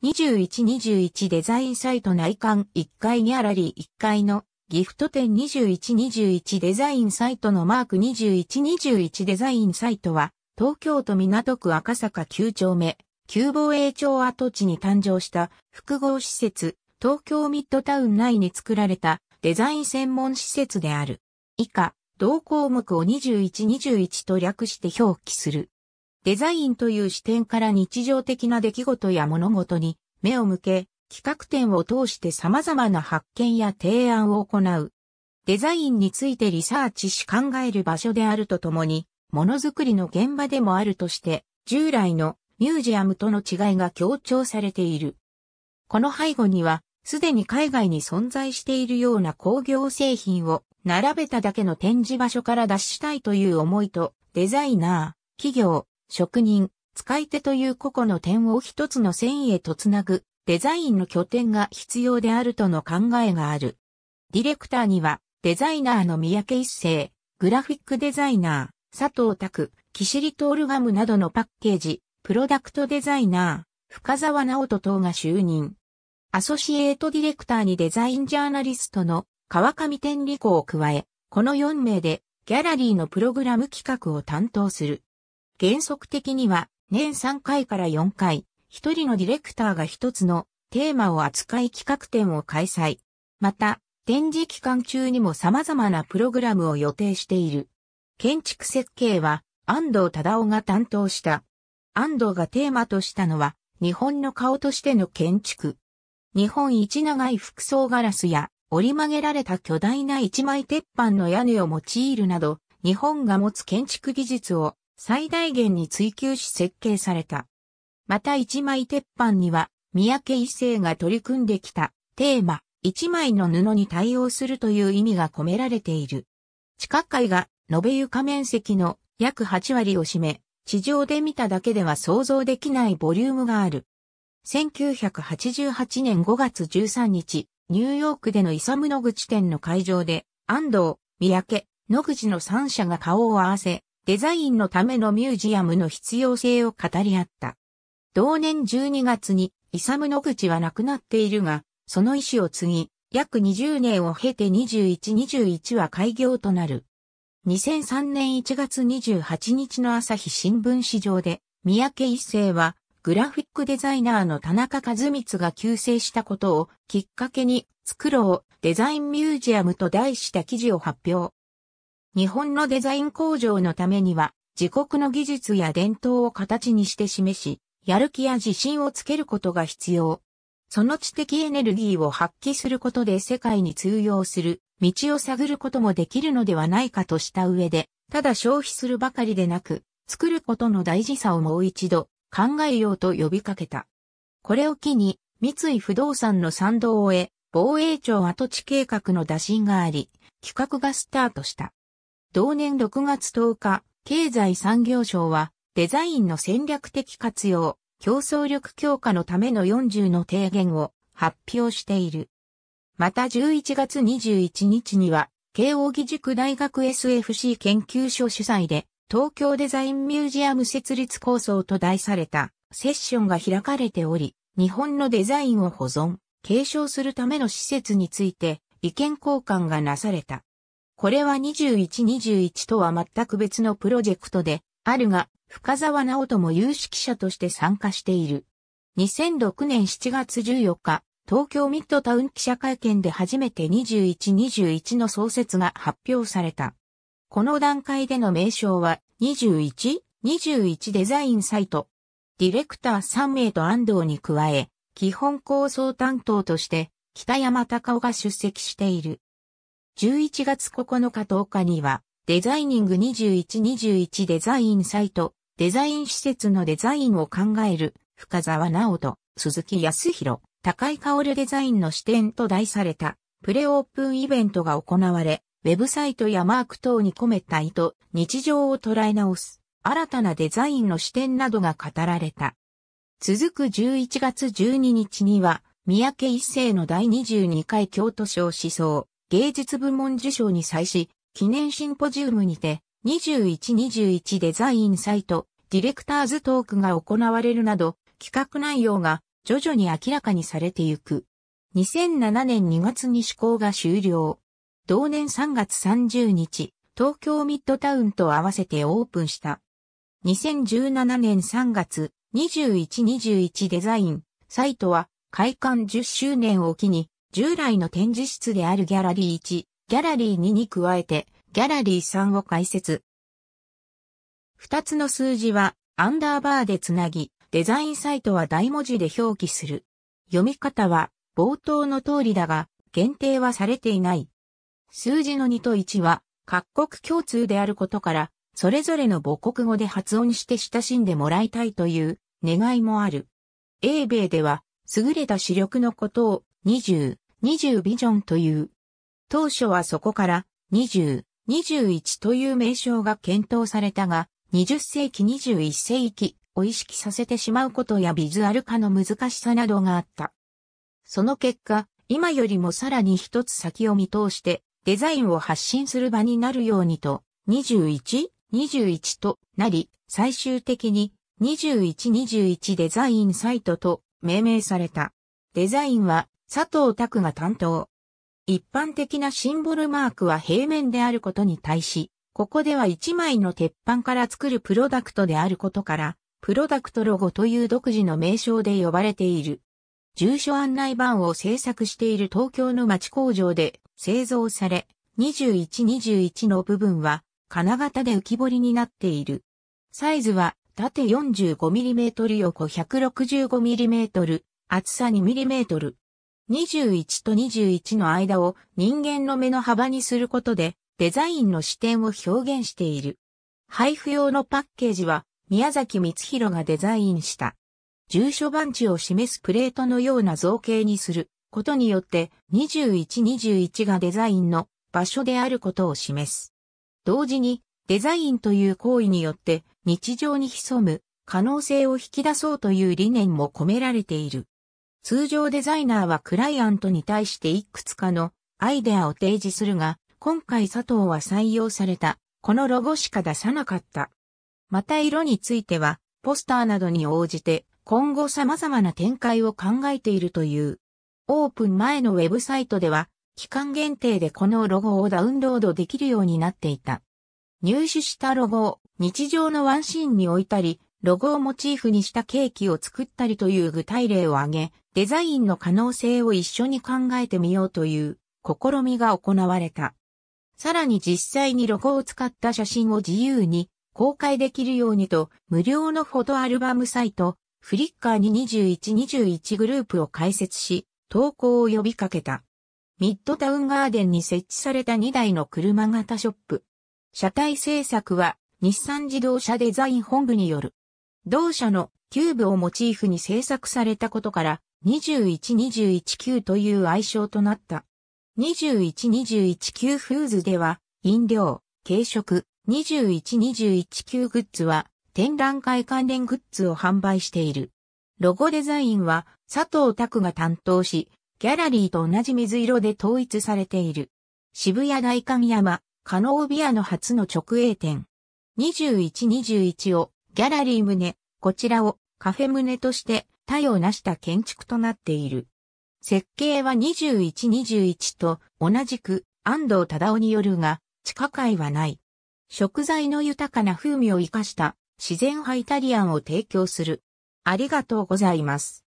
2121デザインサイト内観1階ギャラリー1階のギフト店2121デザインサイトのマーク2121デザインサイトは東京都港区赤坂9丁目旧防衛庁跡地に誕生した複合施設東京ミッドタウン内に作られたデザイン専門施設である以下同項目を2121と略して表記するデザインという視点から日常的な出来事や物事に目を向け、企画展を通して様々な発見や提案を行う。デザインについてリサーチし考える場所であるとともに、ものづくりの現場でもあるとして、従来のミュージアムとの違いが強調されている。この背後には、すでに海外に存在しているような工業製品を並べただけの展示場所から脱したいという思いと、デザイナー、企業、職人、使い手という個々の点を一つの繊維へとつなぐ、デザインの拠点が必要であるとの考えがある。ディレクターには、デザイナーの三宅一生、グラフィックデザイナー、佐藤拓、キシリトールガムなどのパッケージ、プロダクトデザイナー、深沢直人等が就任。アソシエートディレクターにデザインジャーナリストの川上天理子を加え、この4名でギャラリーのプログラム企画を担当する。原則的には年3回から4回、一人のディレクターが一つのテーマを扱い企画展を開催。また、展示期間中にも様々なプログラムを予定している。建築設計は安藤忠夫が担当した。安藤がテーマとしたのは日本の顔としての建築。日本一長い服装ガラスや折り曲げられた巨大な一枚鉄板の屋根を用いるなど、日本が持つ建築技術を最大限に追求し設計された。また一枚鉄板には、三宅一生が取り組んできたテーマ、一枚の布に対応するという意味が込められている。地下階が延べ床面積の約8割を占め、地上で見ただけでは想像できないボリュームがある。1988年5月13日、ニューヨークでのイサムノグチ店の会場で、安藤、三宅、野口の3社が顔を合わせ、デザインのためのミュージアムの必要性を語り合った。同年12月に、イサム・ノグチは亡くなっているが、その意思を継ぎ、約20年を経て2121は開業となる。2003年1月28日の朝日新聞市場で、三宅一生は、グラフィックデザイナーの田中和光が急成したことをきっかけに、作ろう、デザインミュージアムと題した記事を発表。日本のデザイン工場のためには、自国の技術や伝統を形にして示し、やる気や自信をつけることが必要。その知的エネルギーを発揮することで世界に通用する道を探ることもできるのではないかとした上で、ただ消費するばかりでなく、作ることの大事さをもう一度考えようと呼びかけた。これを機に、三井不動産の賛同を得、防衛庁跡地計画の打診があり、企画がスタートした。同年6月10日、経済産業省は、デザインの戦略的活用、競争力強化のための40の提言を発表している。また11月21日には、慶応義塾大学 SFC 研究所主催で、東京デザインミュージアム設立構想と題されたセッションが開かれており、日本のデザインを保存、継承するための施設について意見交換がなされた。これは2121とは全く別のプロジェクトで、あるが、深沢直人も有識者として参加している。2006年7月14日、東京ミッドタウン記者会見で初めて2121の創設が発表された。この段階での名称は21、21デザインサイト。ディレクター3名と安藤に加え、基本構想担当として北山隆夫が出席している。11月9日10日には、デザイニング2121デザインサイト、デザイン施設のデザインを考える、深沢直人、鈴木康弘、高井織デザインの視点と題された、プレオープンイベントが行われ、ウェブサイトやマーク等に込めた意図、日常を捉え直す、新たなデザインの視点などが語られた。続く11月12日には、三宅一生の第22回京都賞思想芸術部門受賞に際し、記念シンポジウムにて、2121デザインサイト、ディレクターズトークが行われるなど、企画内容が徐々に明らかにされてゆく。2007年2月に施行が終了。同年3月30日、東京ミッドタウンと合わせてオープンした。2017年3月2121デザインサイトは開館10周年を機に従来の展示室であるギャラリー1、ギャラリー2に加えて、ギャラリー3を開設。二つの数字は、アンダーバーでつなぎ、デザインサイトは大文字で表記する。読み方は、冒頭の通りだが、限定はされていない。数字の2と1は、各国共通であることから、それぞれの母国語で発音して親しんでもらいたいという願いもある。英米では、優れた視力のことを20、20ビジョンという。当初はそこから20、21という名称が検討されたが、20世紀21世紀を意識させてしまうことやビズアル化の難しさなどがあった。その結果、今よりもさらに一つ先を見通してデザインを発信する場になるようにと、21、21となり、最終的に2 1 21デザインサイトと命名された。デザインは佐藤拓が担当。一般的なシンボルマークは平面であることに対し、ここでは一枚の鉄板から作るプロダクトであることから、プロダクトロゴという独自の名称で呼ばれている。住所案内板を制作している東京の町工場で製造され、2121の部分は金型で浮き彫りになっている。サイズは縦 45mm 横 165mm、厚さ 2mm、21と21の間を人間の目の幅にすることでデザインの視点を表現している。配布用のパッケージは宮崎光弘がデザインした。住所番地を示すプレートのような造形にすることによって2121がデザインの場所であることを示す。同時にデザインという行為によって日常に潜む可能性を引き出そうという理念も込められている。通常デザイナーはクライアントに対していくつかのアイデアを提示するが、今回佐藤は採用された、このロゴしか出さなかった。また色については、ポスターなどに応じて、今後様々な展開を考えているという。オープン前のウェブサイトでは、期間限定でこのロゴをダウンロードできるようになっていた。入手したロゴを日常のワンシーンに置いたり、ロゴをモチーフにしたケーキを作ったりという具体例を挙げ、デザインの可能性を一緒に考えてみようという試みが行われた。さらに実際にロゴを使った写真を自由に公開できるようにと無料のフォトアルバムサイトフリッカーに2121グループを開設し投稿を呼びかけた。ミッドタウンガーデンに設置された2台の車型ショップ。車体製作は日産自動車デザイン本部による。同社のキューブをモチーフに制作されたことから21-219という愛称となった。21-219フーズでは、飲料、軽食、21-219グッズは、展覧会関連グッズを販売している。ロゴデザインは、佐藤拓が担当し、ギャラリーと同じ水色で統一されている。渋谷大神山、加納ビアの初の直営店。21-21を、ギャラリー胸、こちらをカフェ胸として多様なした建築となっている。設計は2121と同じく安藤忠夫によるが、地下界はない。食材の豊かな風味を生かした自然派イタリアンを提供する。ありがとうございます。